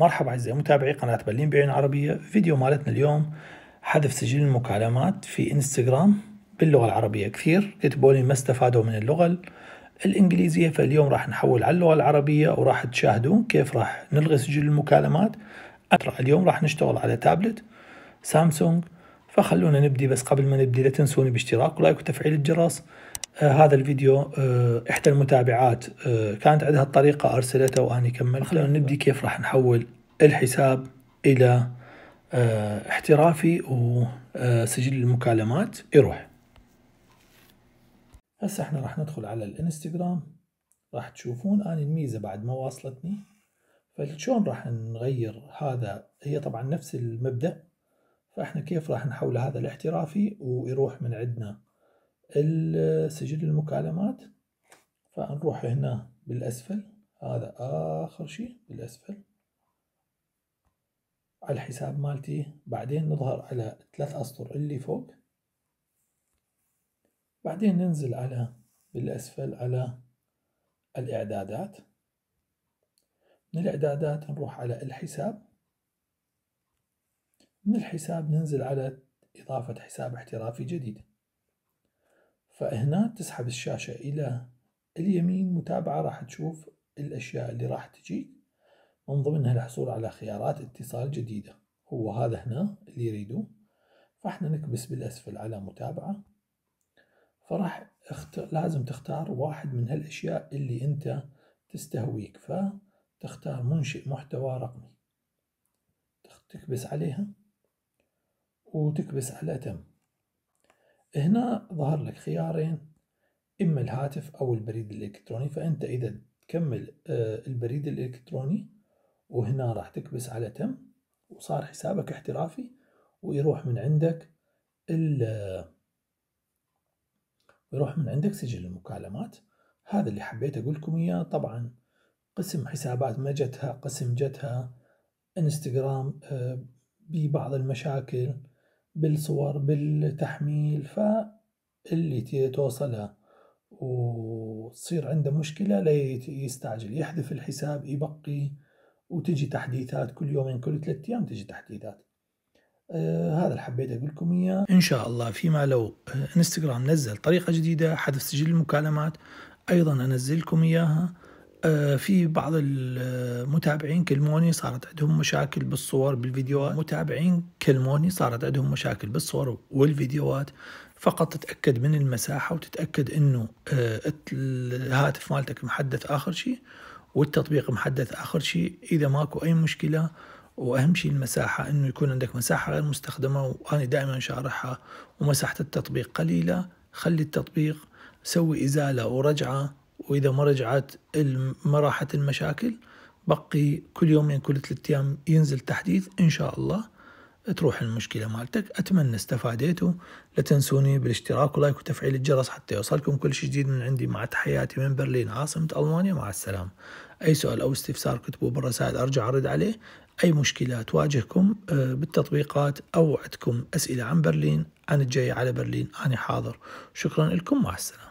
مرحبا أعزائي متابعي قناة برلين بعين عربية فيديو مالتنا اليوم حذف سجل المكالمات في انستغرام باللغة العربية كثير كتبوا لي ما استفادوا من اللغة الإنجليزية فاليوم راح نحول على اللغة العربية وراح تشاهدون كيف راح نلغي سجل المكالمات اليوم راح نشتغل على تابلت سامسونج فخلونا نبدي بس قبل ما نبدي لا تنسوني باشتراك ولايك وتفعيل الجرس آه، هذا الفيديو آه، احدى المتابعات آه، كانت عندها الطريقه ارسلته واني كملت خلونا نبدي كيف راح نحول الحساب الى احترافي وسجل المكالمات يروح هسه احنا راح ندخل على الانستغرام راح تشوفون انا الميزه بعد ما واصلتني فشلون راح نغير هذا هي طبعا نفس المبدا فاحنا كيف راح نحول هذا الاحترافي ويروح من عندنا سجل المكالمات فنروح هنا بالأسفل هذا آخر شيء بالأسفل على الحساب مالتي بعدين نظهر على ثلاث أسطر اللي فوق بعدين ننزل على بالأسفل على الإعدادات من الإعدادات نروح على الحساب من الحساب ننزل على إضافة حساب احترافي جديد فهنا تسحب الشاشة إلى اليمين متابعة راح تشوف الأشياء اللي راح تجيك من ضمنها الحصول على خيارات اتصال جديدة هو هذا هنا اللي يريده فاحنا نكبس بالأسفل على متابعة فراح اخت... لازم تختار واحد من هالأشياء اللي أنت تستهويك فتختار منشئ محتوى رقمي تكبس عليها وتكبس على تم هنا ظهر لك خيارين إما الهاتف أو البريد الإلكتروني فأنت إذا تكمل آه، البريد الإلكتروني وهنا راح تكبس على تم وصار حسابك احترافي ويروح من عندك ال آه، يروح من عندك سجل المكالمات هذا اللي حبيت أقول لكم إياه طبعا قسم حسابات ما جتها قسم جتها انستغرام آه، ببعض المشاكل بالصور بالتحميل فاللي توصلها وتصير عنده مشكلة لا يستعجل يحذف الحساب يبقي وتجي تحديثات كل يومين يعني كل ثلاثة أيام تجي تحديثات آه هذا اللي حبيت أقول لكم إياه إن شاء الله فيما لو آه، انستغرام نزل طريقة جديدة حذف سجل المكالمات أيضا أنزل لكم إياها آه، في بعض المتابعين كلموني صارت عندهم مشاكل بالصور بالفيديوهات متابعين كلموني صارت عندهم مشاكل بالصور والفيديوهات فقط تتأكد من المساحة وتتأكد أنه آه، الهاتف مالتك محدث آخر شيء والتطبيق محدث آخر شيء إذا ماكو أي مشكلة واهم شيء المساحه انه يكون عندك مساحه غير مستخدمه وانا دائما شارحها ومساحه التطبيق قليله خلي التطبيق سوي ازاله ورجعه واذا ما رجعت ما راحت المشاكل بقي كل يومين كل ثلاث ايام ينزل تحديث ان شاء الله تروح المشكلة مالتك أتمنى استفاديتوا لا تنسوني بالاشتراك ولايك وتفعيل الجرس حتى يوصلكم كل شيء جديد من عندي مع تحياتي من برلين عاصمة ألمانيا مع السلامة أي سؤال أو استفسار كتبوه بالرسائل أرجع أرد عليه أي مشكلة تواجهكم آه، بالتطبيقات أو عندكم أسئلة عن برلين أنا الجاي على برلين أنا حاضر شكرا لكم مع السلامة